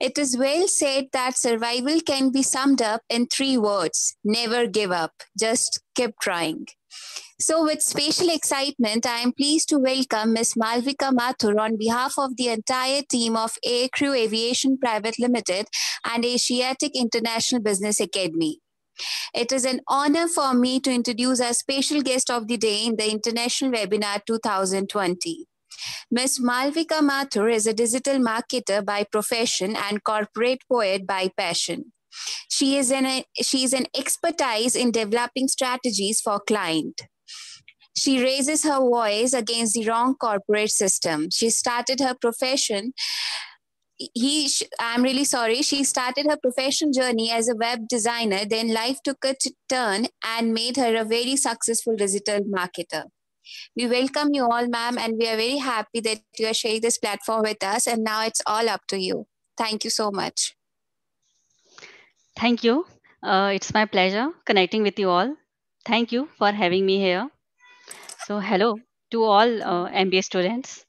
It is well said that survival can be summed up in three words never give up, just keep trying. So, with special excitement, I am pleased to welcome Ms. Malvika Mathur on behalf of the entire team of Air Crew Aviation Private Limited and Asiatic International Business Academy. It is an honor for me to introduce our special guest of the day in the International Webinar 2020. Ms. Malvika Mathur is a digital marketer by profession and corporate poet by passion. She is an, she is an expertise in developing strategies for client. She raises her voice against the wrong corporate system. She started her profession he i'm really sorry she started her profession journey as a web designer then life took a turn and made her a very successful digital marketer we welcome you all, ma'am, and we are very happy that you are sharing this platform with us. And now it's all up to you. Thank you so much. Thank you. Uh, it's my pleasure connecting with you all. Thank you for having me here. So, hello to all uh, MBA students.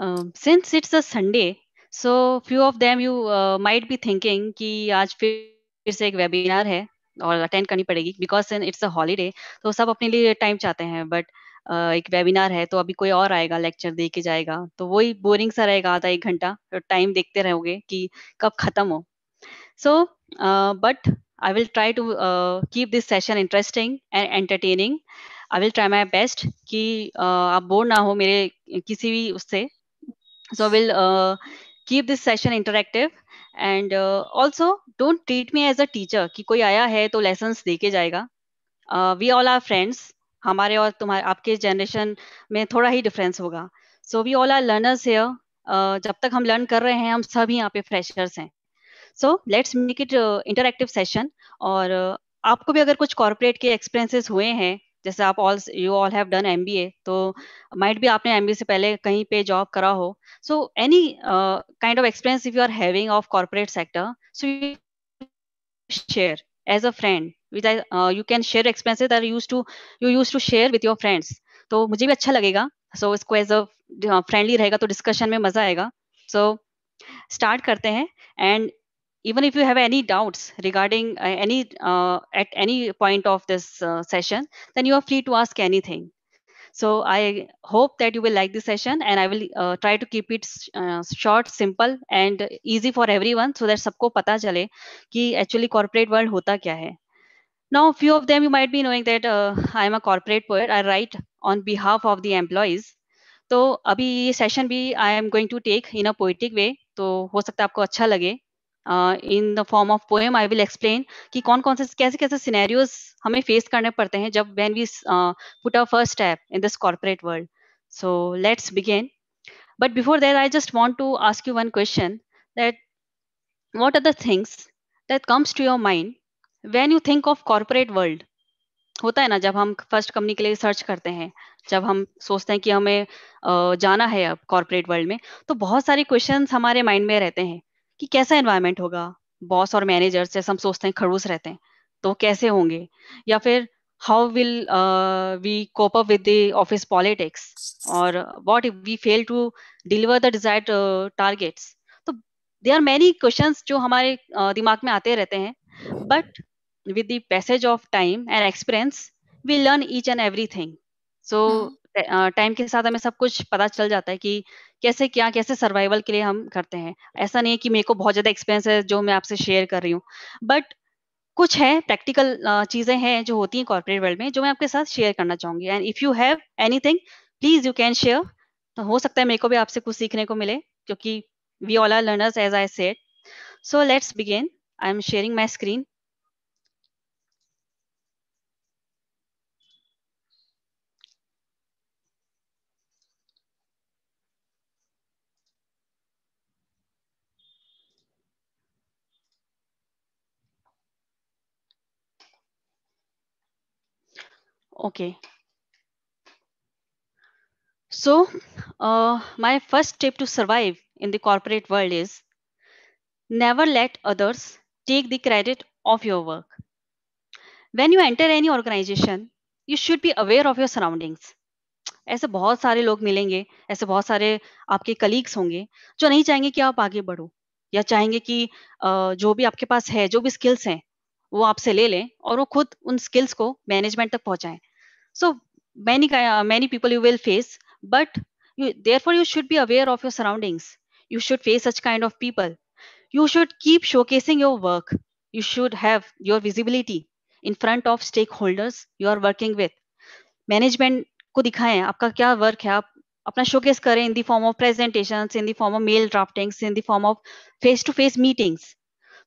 Um, since it's a Sunday, so few of them you uh, might be thinking that today फिर से एक webinar है और attend करनी पड़ेगी because it's a holiday तो सब अपने लिए टाइम एक वेबिनार है तो अभी कोई और आएगा लेक्चर दे के जाएगा तो वही बोरिंग सा रहेगा आधा एक घंटा तो टाइम देखते रहोगे कि कब खत्म हो so but I will try to keep this session interesting and entertaining I will try my best कि uh, आप बोर ना हो मेरे किसी भी उससे so will keep this session interactive and also don't treat me as a teacher कि कोई आया है तो लेसन्स दे के जाएगा वी ऑल आर फ्रेंड्स हमारे और तुम्हारे आपके जनरेशन में थोड़ा ही डिफरेंस होगा so we all are learners here जब तक हम लर्न कर रहे हैं हम सब यहाँ पे फ्रेशर्स हैं so let's make it interactive session और uh, आपको भी अगर कुछ कॉरपोरेट के एक्सपीरियंसेस हुए हैं जैसे आप all you all have done M तो माइट भी आपने एम से पहले कहीं पे जॉब करा हो so any kind of experience if you are having of corporate sector so share as a friend which I uh, you can share expenses that are used to you used to share with your friends तो मुझे भी अच्छा लगेगा so so, इसको as a friendly रहेगा तो discussion में मजा आएगा सो so, स्टार्ट करते हैं and even if you have any doubts regarding uh, any uh, at any point of this uh, session then you are free to ask anything So I hope that you will like this session and I will uh, try to keep it uh, short, simple and easy for everyone so that sabko pata chale ki actually corporate world hota kya hai Now few of them you might be knowing that uh, I am a corporate poet. I write on behalf of the employees. तो अभी ये session भी I am going to take in a poetic way तो हो सकता है आपको अच्छा लगे in the form of poem I will explain कि कौन कौन से कैसे कैसे सीनैरियोज हमें फेस करने पड़ते हैं जब when we put a first step in this corporate world so let's begin but before that I just want to ask you one question that what are the things that comes to your mind when you think of corporate world होता है ना जब हम first company के लिए search करते हैं जब हम सोचते हैं कि हमें uh, जाना है अब कॉर्पोरेट वर्ल्ड में तो बहुत सारे क्वेश्चंस हमारे माइंड में रहते हैं कि कैसा एनवायरमेंट होगा बॉस और मैनेजर से हम सोचते हैं खड़ूस रहते हैं तो कैसे होंगे या फिर how will we cope up with the office politics और what if we fail to deliver the desired targets तो दे आर मेनी क्वेश्चन जो हमारे uh, दिमाग में आते रहते हैं but with the passage of time and experience we learn each and everything so time के साथ हमें सब कुछ पता चल जाता है कि कैसे क्या कैसे सर्वाइवल के लिए हम करते हैं ऐसा नहीं है कि मेरे को बहुत ज़्यादा एक्सपीरियंस है जो मैं आपसे शेयर कर रही हूँ बट कुछ है प्रैक्टिकल चीज़ें हैं जो होती हैं कॉर्पोरेट वर्ल्ड में जो मैं आपके साथ शेयर करना चाहूंगी and if you have anything please you can share तो हो सकता है मेरे को भी आपसे कुछ सीखने को मिले क्योंकि we all are learners as I said so let's begin I am sharing my screen Okay. So uh, my first step to survive in the corporate world is never let others take the credit of your work. When you enter any organization, you should be aware of your surroundings. ऐसे बहुत सारे लोग मिलेंगे ऐसे बहुत सारे आपके colleagues होंगे जो नहीं चाहेंगे कि आप आगे बढ़ो या चाहेंगे कि जो भी आपके पास है जो भी स्किल्स हैं वो आपसे ले लें और वो खुद उन स्किल्स को मैनेजमेंट तक पहुंचाएं so many uh, many people you will face but you, therefore you should be aware of your surroundings you should face such kind of people you should keep showcasing your work you should have your visibility in front of stakeholders you are working with management ko dikhaye aapka kya work hai aap apna showcase kare in the form of presentations in the form of mail draftings in the form of face to face meetings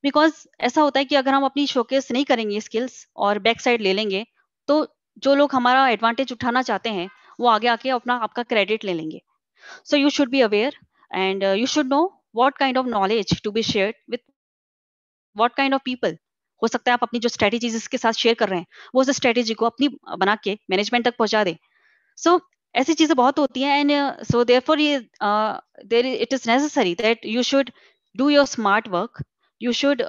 because aisa hota hai ki agar hum apni showcase nahi karenge skills aur back side ले लेंगे तो जो लोग हमारा advantage उठाना चाहते हैं वो आगे आके अपना आपका क्रेडिट ले लेंगे so you should be aware and you should know what kind of knowledge to be share with what kind of people हो सकता है आप अपनी जो स्ट्रेटेजी के साथ शेयर कर रहे हैं वो उस स्ट्रेटेजी को अपनी बना के मैनेजमेंट तक पहुंचा दे सो so, ऐसी चीजें बहुत होती हैं एंड सो देर फॉर ये there it is necessary that you should do your smart work you should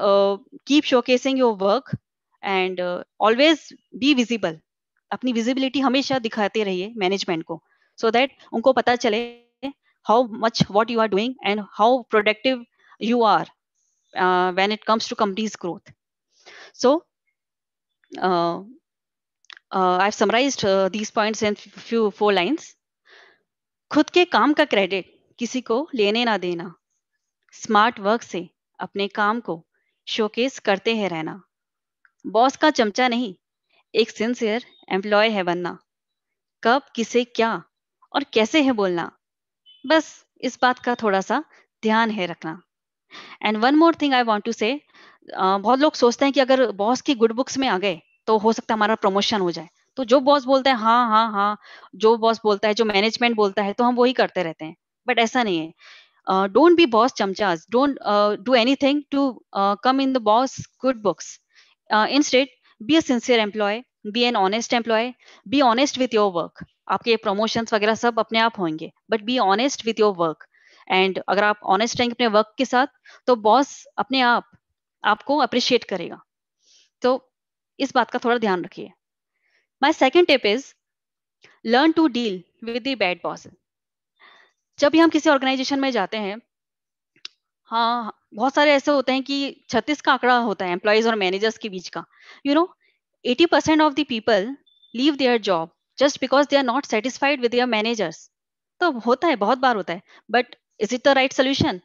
keep showcasing your work and always be visible अपनी विजिबिलिटी हमेशा दिखाते रहिए मैनेजमेंट को सो so दैट उनको पता चले how much what you are doing and how productive you are when it comes to companies growth so I uh, uh, I've summarized uh, these points in few खुद के काम का credit किसी को लेने ना देना स्मार्ट वर्क से अपने काम को शोकेस करते हैं रहना बॉस का चमचा नहीं एक सिंसियर एम्प्लॉय है बनना कब किसे क्या और कैसे है बोलना बस इस बात का थोड़ा सा ध्यान है रखना and one more thing I want to say बहुत लोग सोचते हैं कि अगर बॉस की गुड बुक्स में आ गए तो हो सकता है हमारा प्रमोशन हो जाए तो जो बॉस बोलता है हाँ हाँ हाँ जो बॉस बोलता है जो मैनेजमेंट बोलता है तो हम वही करते रहते हैं बट ऐसा नहीं है डोंट बी बॉस चमचाज don't do anything to come in the boss good books instead be a sincere employee be an honest employee be honest with your work आपके प्रमोशन वगैरह सब अपने आप होंगे but be honest with your work and अगर आप honest रहेंगे अपने वर्क के साथ तो बॉस अपने आप आपको अप्रिशिएट करेगा तो इस बात का थोड़ा ध्यान रखिए my second tip is learn to deal with bad boss जब भी हम किसी ऑर्गेनाइजेशन में जाते हैं हाँ बहुत सारे ऐसे होते हैं कि छत्तीस का आंकड़ा होता है एम्प्लॉयज और मैनेजर्स के बीच का you you know know, 80% of the people leave their job just because they are not satisfied with their managers. तो होता है बहुत बार होता है but is it the right solution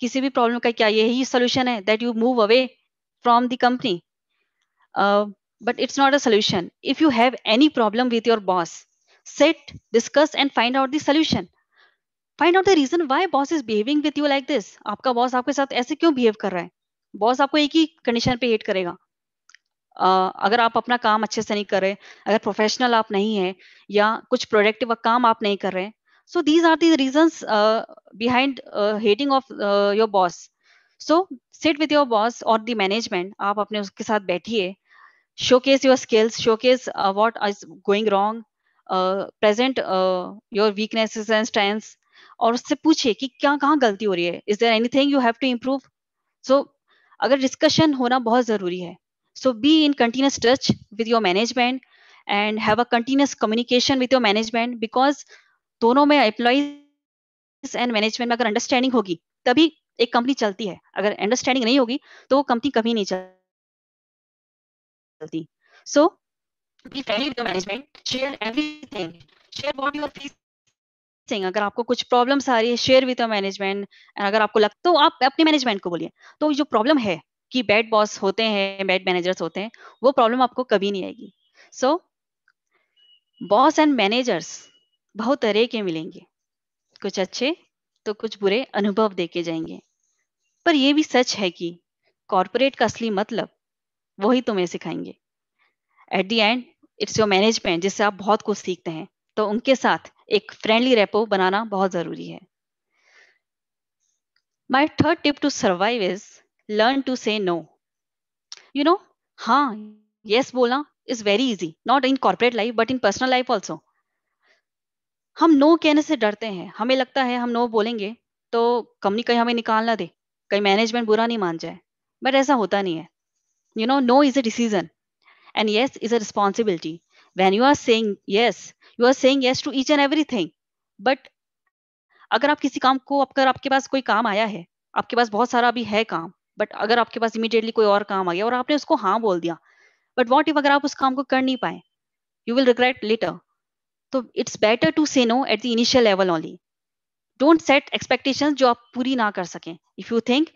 किसी भी प्रॉब्लम का क्या यही सोल्यूशन है that you move away from the company but it's not a solution if you have any problem with your boss set discuss and find out the solution find out the reason why boss is behaving with you like this आपका boss आपके साथ ऐसे क्यों behave कर रहा है boss आपको एक ही कंडीशन पे हेट करेगा अगर आप अपना काम अच्छे से नहीं कर रहे अगर प्रोफेशनल आप नहीं है या कुछ प्रोडक्टिव काम आप नहीं कर रहे so these are the reason behind hating of your boss so sit with your boss और द मैनेजमेंट आप अपने उसके साथ बैठिए showcase your skills showcase what going going wrong present your weaknesses and and और उससे पूछिए कि क्या कहाँ गलती हो रही है is anything you have to improve so अगर डिस्कशन होना बहुत जरूरी है So be in continuous touch with your management and have a continuous communication with your management because दोनों में एम्प्लॉयज एंड मैनेजमेंट में अगर अंडरस्टैंडिंग होगी तभी एक कंपनी चलती है अगर अंडरस्टैंडिंग नहीं होगी तो वो कंपनी कभी नहीं चलती so be friendly with management share everything share what you are facing अगर आपको कुछ प्रॉब्लम्स आ रही है शेयर विद योर मैनेजमेंट अगर आपको लगता तो आप अपने मैनेजमेंट को बोलिए तो जो प्रॉब्लम है कि बैड बॉस होते हैं बैड मैनेजर्स होते हैं वो प्रॉब्लम आपको कभी नहीं आएगी सो बॉस एंड मैनेजर्स बहुत तरह के मिलेंगे कुछ अच्छे तो कुछ बुरे अनुभव देके जाएंगे पर यह भी सच है कि कॉरपोरेट का असली मतलब वही तुम्हें सिखाएंगे at the end it's your management जिससे आप बहुत कुछ सीखते हैं तो उनके साथ एक फ्रेंडली रेपो बनाना बहुत जरूरी है my third tip to survive is learn to say no you know हाँ यस बोलना is very easy not in corporate life but in personal life also हम नो कहने से डरते हैं हमें लगता है हम नो बोलेंगे तो कंपनी कहीं हमें निकालना दे कहीं मैनेजमेंट बुरा नहीं मान जाए बट ऐसा होता नहीं है you know no is a decision and yes is a responsibility when you are saying yes you are saying yes to each and everything but अगर आप किसी काम को अगर आपके पास कोई काम आया है आपके पास बहुत सारा अभी है काम बट अगर आपके पास इमीडिएटली कोई और काम आ गया और आपने उसको हाँ बोल दिया बट वॉट इफ अगर आप उस काम को कर नहीं पाए यू विल रिग्रेट लेटर तो it's better to say no at the initial level only don't set expectation जो आप पूरी ना कर सकें if you think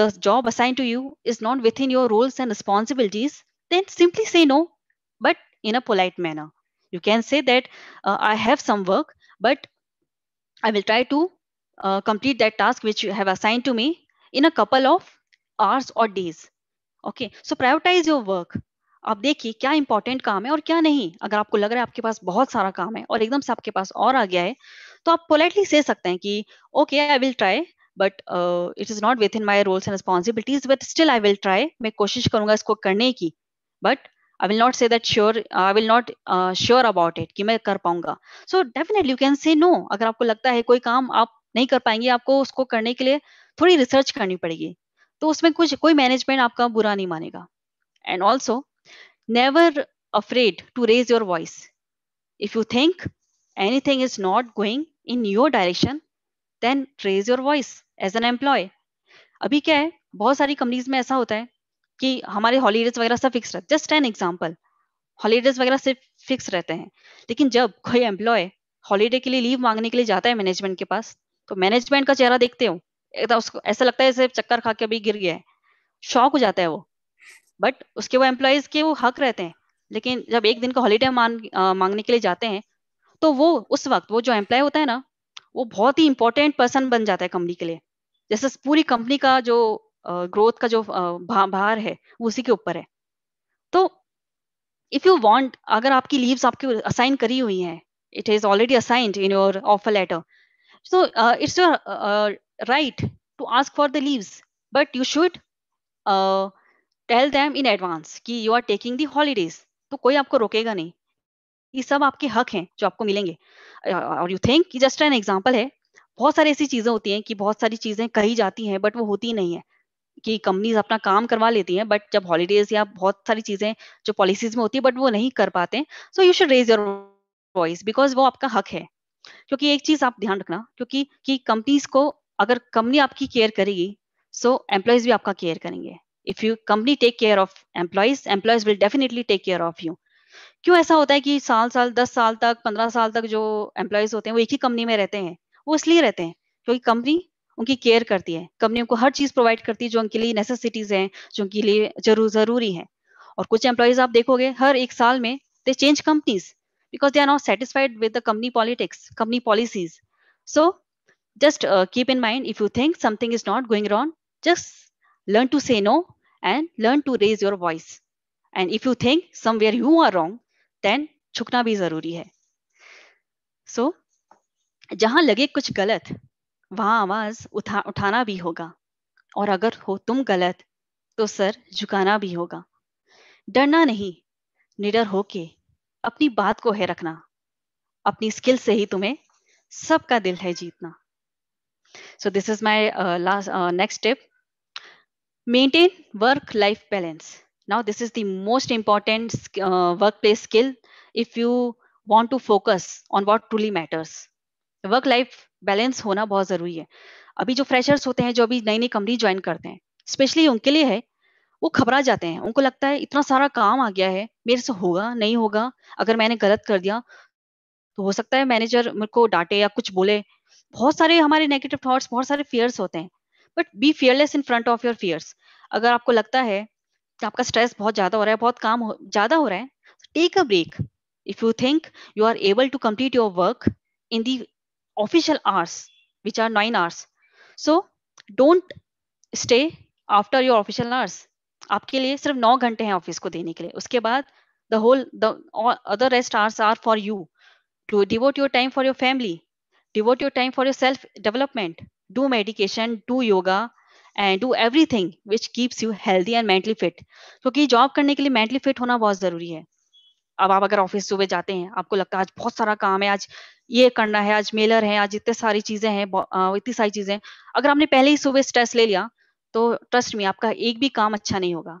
the job assign to you is not within your roles and responsibilities then simply say no but in a polite manner you can say that I have some work but I will try to complete that task which you have assign to me in a couple of hours or days okay so prioritize your work आप देखिए क्या important काम है और क्या नहीं अगर आपको लग रहा है आपके पास बहुत सारा काम है और एकदम से आपके पास और आ गया है तो आप पोलाइटली से सकते हैं कि okay I will try but it is not within my roles and responsibilities but still I will try मैं कोशिश करूंगा इसको करने की but I will not say that sure I will not sure about it कि मैं कर पाऊंगा so definitely you can say no अगर आपको लगता है कोई काम आप नहीं कर पाएंगे आपको उसको करने के लिए थोड़ी रिसर्च करनी पड़ेगी तो उसमें कुछ कोई मैनेजमेंट आपका बुरा नहीं मानेगा and also never afraid to raise your voice if you think anything is not going in your direction then raise your voice as an employee अभी क्या है बहुत सारी कंपनीज में ऐसा होता है कि हमारे हॉलीडेज वगैरह सब फिक्स रहते जस्ट एन एग्जाम्पल हॉलीडेज वगैरह सिर्फ फिक्स रहते हैं लेकिन जब कोई एम्प्लॉय हॉलीडे के लिए लीव मांगने के लिए जाता है मैनेजमेंट के पास तो मैनेजमेंट का चेहरा देखते हो एकदम उसको ऐसा लगता है जैसे चक्कर खा के अभी गिर गया है शौक हो जाता है वो बट उसके वो एम्प्लॉयज के वो हक रहते हैं लेकिन जब एक दिन का हॉलीडे मांगने के लिए जाते हैं तो वो उस वक्त वो जो एम्प्लॉय होता है ना वो बहुत ही इंपॉर्टेंट पर्सन बन जाता है कंपनी के लिए जैसे पूरी कंपनी का जो ग्रोथ का जो भार है उसी के ऊपर है तो इफ यू वांट अगर आपकी लीव्स आपके असाइन करी हुई है it is already assigned in your offer letter so it's your right to ask for the leaves, but you should uh, tell them in advance कि you are taking the holidays तो कोई आपको रोकेगा नहीं ये सब आपके हक हैं जो आपको मिलेंगे और यू थिंक कि जस्ट एन एग्जाम्पल है बहुत सारी ऐसी चीज़ें होती हैं कि बहुत सारी चीज़ें कही जाती हैं बट वो होती नहीं है कि कंपनीज अपना काम करवा लेती हैं बट जब हॉलीडेज या बहुत सारी चीज़ें जो पॉलिसीज में होती है बट वो नहीं कर पाते हैं so you should raise your voice because वो आपका हक है क्योंकि एक चीज़ आप ध्यान रखना क्योंकि कि कंपनीज को अगर कंपनी आपकी केयर करेगी सो एम्प्लॉयज भी आपका केयर करेंगे if you company take care of employees employees will definitely take care of you क्यों ऐसा होता है कि साल साल दस साल तक पंद्रह साल तक जो एम्प्लॉयज होते हैं वो एक ही कंपनी में रहते हैं वो इसलिए रहते हैं क्योंकि कंपनी उनकी केयर करती है कंपनी उनको हर चीज प्रोवाइड करती है जो उनके लिए नेसेसिटीज हैं जो उनके लिए जरूर जरूरी है और कुछ एम्प्लॉयज आप देखोगे हर एक साल में they change companies because they are not satisfied with the company politics company policies so just uh, keep in mind if you think something is not going wrong just learn to say no and learn to raise your voice and if you think somewhere you are wrong then chukna bhi zaruri hai so, jahan lage kuch galat wahan awaz uthana bhi hoga aur agar ho tum galat to तो jhukana bhi hoga darna nahi नहीं निडर होके अपनी बात को है रखना अपनी स्किल से ही तुम्हें सबका दिल है जीतना So this is my uh, last uh, next tip. Maintain work-life balance. Now this is the most important uh, workplace skill if you want to focus on what truly matters. Work life balance होना बहुत ज़रूरी है अभी जो freshers होते हैं जो अभी नई नई कंपनी ज्वाइन करते हैं स्पेशली उनके लिए है वो घबरा जाते हैं उनको लगता है इतना सारा काम आ गया है मेरे से होगा नहीं होगा अगर मैंने गलत कर दिया तो हो सकता है मैनेजर मेरे को डांटे या कुछ बोले बहुत सारे हमारे नेगेटिव थॉट्स बहुत सारे फियर्स होते हैं but be fearless in front of your fears अगर आपको लगता है कि आपका स्ट्रेस बहुत ज्यादा हो रहा है बहुत काम ज्यादा हो रहा है take a break if you think you are able to complete your work in the official hours which are nine hours so don't stay after your official hours आपके लिए सिर्फ नौ घंटे हैं ऑफिस को देने के लिए उसके बाद the whole the other rest hours are for you to devote your time for your family Devote your time for your self development. Do medication, do yoga, and do everything which keeps you healthy and mentally fit क्योंकि job करने के लिए mentally fit होना बहुत जरूरी है अब आप अगर ऑफिस सुबह जाते हैं आपको लगता है आज बहुत सारा काम है आज ये करना है आज मेलर है आज इतने सारी चीजें हैं इतनी सारी चीजें अगर आपने पहले ही सुबह स्ट्रेस ले लिया तो ट्रस्ट में आपका एक भी काम अच्छा नहीं होगा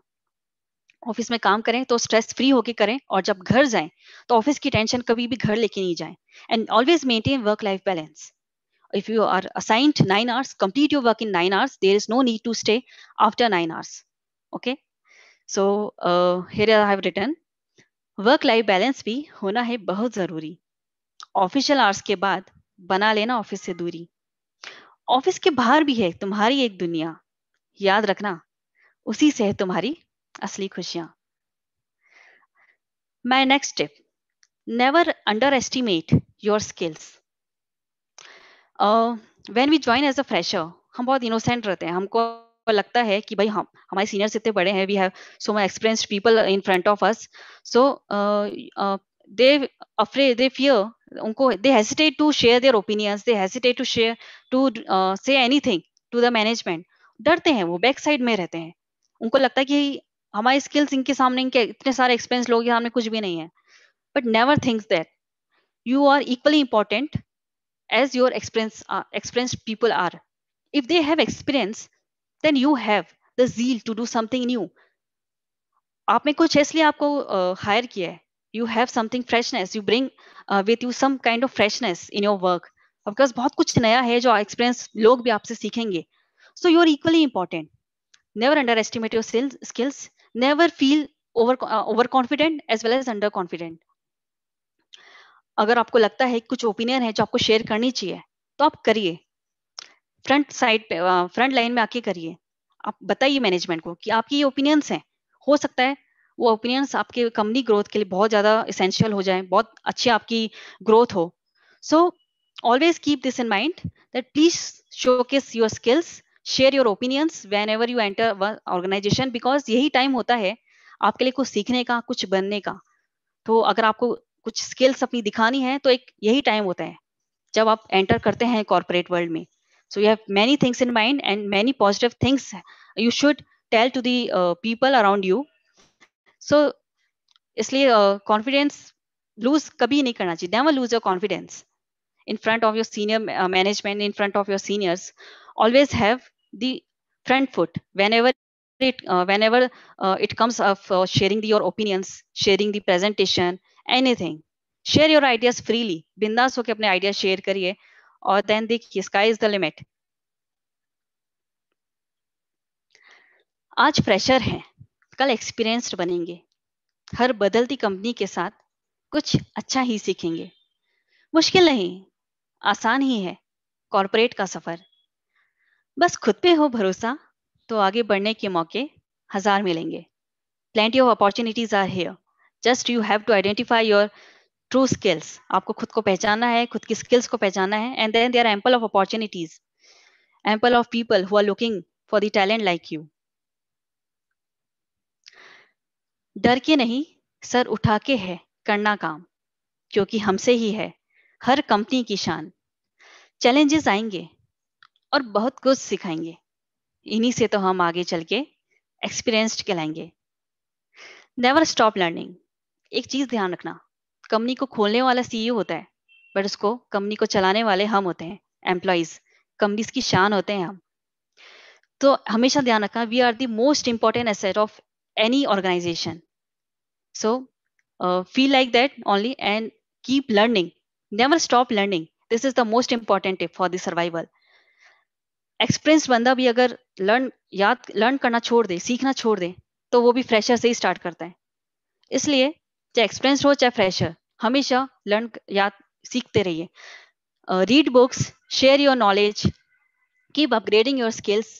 ऑफिस में काम करें तो स्ट्रेस फ्री होके करें और जब घर जाएं तो ऑफिस की टेंशन कभी भी घर लेके नहीं जाएं and always maintain work life balance if you are assigned 9 hours complete your work in 9 hours there is no need to stay after 9 hours okay so uh, here i have written work life balance भी होना है बहुत जरूरी official hours के बाद बना लेना office से दूरी ऑफिस के बाहर भी है तुम्हारी एक दुनिया याद रखना उसी से है तुम्हारी असली खुशियां my next tip never underestimate your skills when we join as a fresher हम बहुत इनोसेंट रहते हैं हमको लगता है कि भाई हम हमारे सीनियर्स इतने बड़े हैं we have so much experienced people in front of us so they afraid they fear उनको they hesitate to share their opinions they hesitate to share to say anything to the management डरते हैं वो back side में रहते हैं उनको लगता है कि हमारी स्किल्स इनके सामने इनके इतने सारे एक्सपेंस लोगों के सामने कुछ भी नहीं है but never thinks that you are equally important as your experience experience people are if they have experience then you have the zeal to do something new आपने कुछ इसलिए आपको हायर uh, किया है you have something freshness you bring with you some kind of freshness in your work because बहुत कुछ नया है जो एक्सपीरियंस लोग भी आपसे सीखेंगे so you are equally important never underestimate your skills never feel over overconfident as well as underconfident अगर आपको लगता है कुछ ओपिनियन है जो आपको शेयर करनी चाहिए तो आप करिए फ्रंट साइड पे फ्रंट uh, लाइन में आके करिए आप बताइए मैनेजमेंट को कि आपकी ये ओपिनियंस हैं हो सकता है वो ओपिनियंस आपके कंपनी ग्रोथ के लिए बहुत ज़्यादा इसेंशियल हो जाए बहुत अच्छी आपकी ग्रोथ हो so always keep this in mind that please showcase your skills share your opinions whenever you enter organization because यही टाइम होता है आपके लिए कुछ सीखने का कुछ बनने का तो अगर आपको कुछ स्किल्स अपनी दिखानी है तो एक यही टाइम होता है जब आप एंटर करते हैं कॉर्पोरेट वर्ल्ड में so you have many things in mind and many positive things you should tell to the people around you so इसलिए कॉन्फिडेंस uh, लूज कभी नहीं करना चाहिए never lose your confidence in front of your senior management in front of your seniors always have the front foot whenever it uh, whenever uh, it comes of uh, sharing the, your opinions sharing the presentation anything share your ideas freely bindas ho ke apne ideas share kariye or then the sky is the limit aaj pressure hai kal experienced banenge har badalti company ke sath कुछ अच्छा ही सीखेंगे मुश्किल नहीं आसान ही है corporate का सफर बस खुद पे हो भरोसा तो आगे बढ़ने के मौके हजार मिलेंगे plenty of opportunities are here just you have to identify your true skills आपको खुद को पहचाना है खुद की स्किल्स को पहचाना है and then there ample of opportunities ample of people who are looking for the talent like you डर के नहीं सर उठा के है करना काम क्योंकि हमसे ही है हर कंपनी की शान चैलेंजेस आएंगे और बहुत कुछ सिखाएंगे इन्हीं से तो हम आगे चल के एक्सपीरियंस्ड कहलाएंगे नेवर स्टॉप लर्निंग एक चीज ध्यान रखना कंपनी को खोलने वाला सीईओ e होता है बट उसको कंपनी को चलाने वाले हम होते हैं एम्प्लॉयज कंपनीज की शान होते हैं हम तो हमेशा ध्यान रखना we are the most important asset of any organization so feel like that only and keep learning never stop learning this is the most important tip for the survival experience बंदा भी अगर लर्न याद learn करना छोड़ दे सीखना छोड़ दे तो वो भी फ्रेशर से ही स्टार्ट करता है इसलिए चाहे एक्सपीरियंस हो चाहे फ्रेशर हमेशा लर्न याद सीखते रहिए read books share your knowledge keep upgrading your skills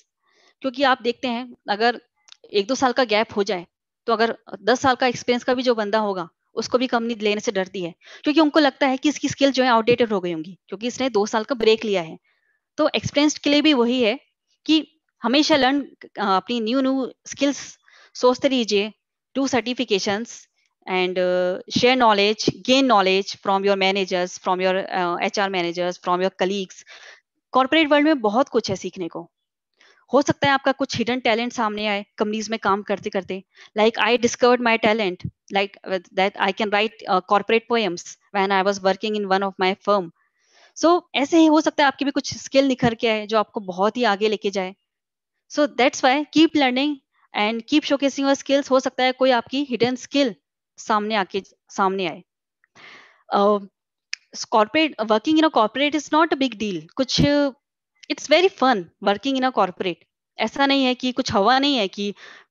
क्योंकि आप देखते हैं अगर एक दो साल का गैप हो जाए तो अगर दस साल का एक्सपीरियंस का भी जो बंदा होगा उसको भी कंपनी लेने से डरती है क्योंकि उनको लगता है कि इसकी स्किल जो है आउटडेटेड हो गई होंगी क्योंकि इसने दो साल का ब्रेक लिया है तो एक्सपीरियंस्ड के लिए भी वही है कि हमेशा लर्न अपनी न्यू न्यू स्किल्स सोचते रहिए do certification and share knowledge gain knowledge from your managers from your H R managers from your colleagues corporate world में बहुत कुछ है सीखने को हो सकता है आपका कुछ हिडन टैलेंट सामने आए कंपनीज में काम करते करते like I discovered my talent like that I can write corporate poems when I was working in one of my firm so so, ऐसे ही हो सकता है आपकी भी कुछ स्किल निखर के आए जो आपको बहुत ही आगे लेके जाए so that's why keep learning and keep showcasing your skills हो सकता है कोई आपकी हिडन स्किल सामने आके सामने आए corporate working in a corporate is not a big deal कुछ it's very fun working in a corporate ऐसा नहीं है कि कुछ हवा नहीं है कि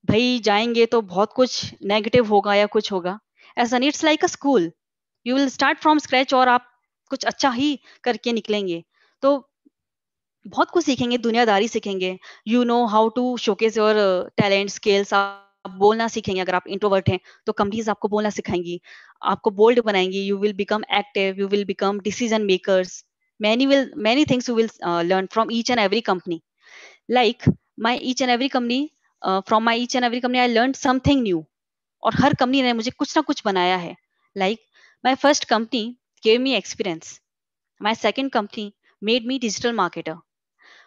भाई जाएंगे तो बहुत कुछ नेगेटिव होगा या कुछ होगा ऐसा नहीं it's like a school you will start from scratch और आप कुछ अच्छा ही करके निकलेंगे तो बहुत कुछ सीखेंगे दुनियादारी सीखेंगे you know how to showcase your talent skills आप बोलना सीखेंगे अगर आप इंट्रोवर्ट हैं तो कंपनीज आपको बोलना सिखाएंगी आपको बोल्ड बनाएंगी you will become active you will become decision makers many will many things you will learn from each and every company like my each and every company from my each and every company I learn something new और हर company ने मुझे कुछ ना कुछ बनाया है like my first company gave me experience. My second company made me digital marketer.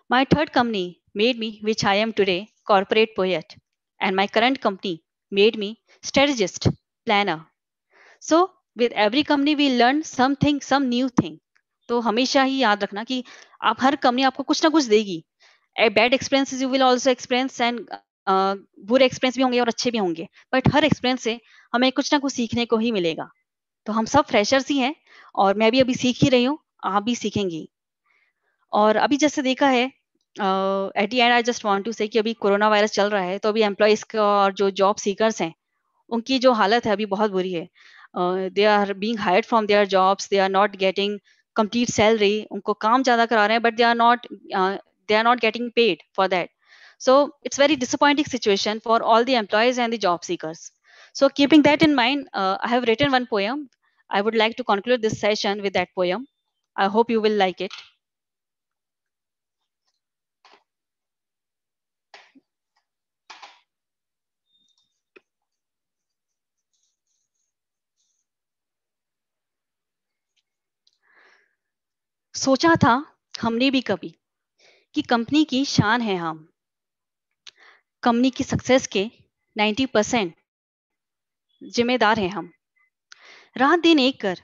My third company made me, which I am today, corporate poet. And my current company made me strategist, planner. So with every company we learn something, some new thing. तो हमेशा ही याद रखना कि आप हर company आपको कुछ ना कुछ देगी bad experiences you will also experience and बुरे एक्सपीरियंस भी होंगे और अच्छे भी होंगे बट हर एक्सपीरियंस से हमें कुछ ना कुछ सीखने को ही मिलेगा तो हम सब फ्रेशर्स ही हैं और मैं भी अभी सीख ही रही हूँ आप भी सीखेंगी और अभी जैसे देखा है at the end I just want to say कि अभी कोरोना वायरस चल रहा है तो अभी एम्प्लॉयज और जो जॉब सीकर्स हैं उनकी जो हालत है अभी बहुत बुरी है they are being hired from their jobs they are not getting complete salary उनको काम ज़्यादा करा रहे हैं but they are not they are not getting paid for that so it's very disappointing situation for all the employees and the job seekers So keeping that in mind, uh, I have written one poem. I would like to conclude this session with that poem. I hope you will like it. सोचा था हमने भी कभी कि company की शान है हम कंपनी की सक्सेस के 90 परसेंट जिम्मेदार हैं हम रात दिन एक कर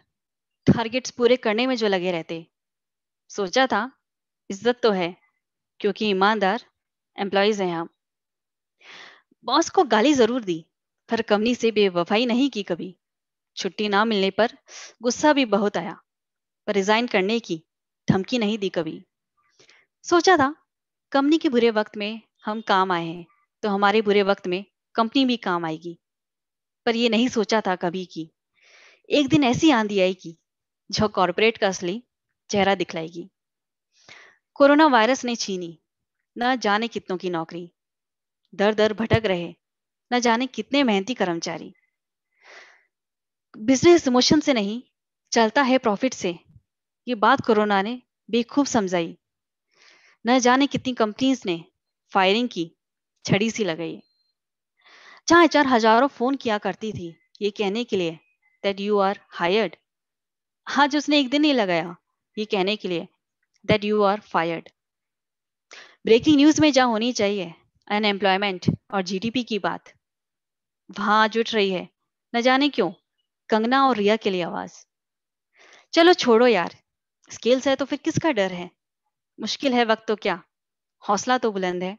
टारगेट्स पूरे करने में जो लगे रहते सोचा था इज्जत तो है क्योंकि ईमानदार एम्प्लॉयज हैं हम बॉस को गाली जरूर दी पर कंपनी से बेवफाई नहीं की कभी छुट्टी ना मिलने पर गुस्सा भी बहुत आया पर रिजाइन करने की धमकी नहीं दी कभी सोचा था कंपनी के बुरे वक्त में हम काम आए हैं तो हमारे बुरे वक्त में कंपनी भी काम आएगी पर यह नहीं सोचा था कभी कि एक दिन ऐसी आंधी आएगी जो कॉरपोरेट का असली चेहरा दिखलाएगी कोरोना वायरस ने छीनी न जाने कितनों की नौकरी दर दर भटक रहे न जाने कितने मेहनती कर्मचारी बिजनेस इमोशन से नहीं चलता है प्रॉफिट से ये बात कोरोना ने बेखूब समझाई न जाने कितनी कंपनीज ने फायरिंग की छड़ी सी लगाई जहाँ चार हजारों फोन किया करती थी ये कहने के लिए दैट यू आर हायर्ड हाँ जो उसने एक दिन नहीं लगाया ये कहने के लिए that you are fired breaking news में जहाँ होनी चाहिए अनएम्प्लॉयमेंट और जीडीपी की बात वहां आज उठ रही है न जाने क्यों कंगना और रिया के लिए आवाज चलो छोड़ो यार स्किल्स है तो फिर किसका डर है मुश्किल है वक्त तो क्या हौसला तो बुलंद है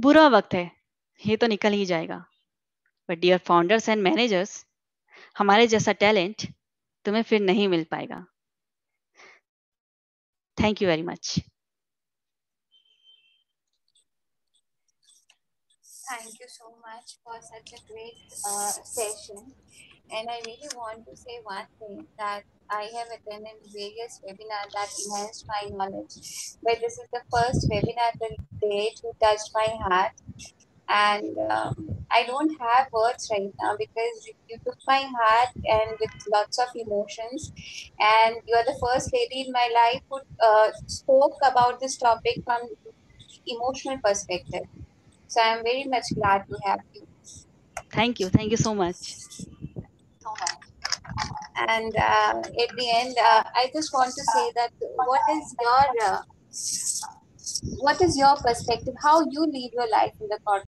बुरा वक्त है ये तो निकल ही जाएगा but dear founders and managers हमारे जैसा टैलेंट तुम्हें फिर नहीं मिल पाएगा thank you very much Thank you so much for such a great uh, session. And I really want to say one thing that I have attended various webinars that enhanced my knowledge. But this is the first webinar that they to touch my heart. and um, I don't have words right now because you took my heart and with lots of emotions, and you are the first lady in my life who uh, spoke about this topic from emotional perspective. So I'm very much glad to have you. Thank you, thank you so much. So much. And uh, at the end, uh, I just want to say that what is your uh, what is your perspective how you lead your life in the court?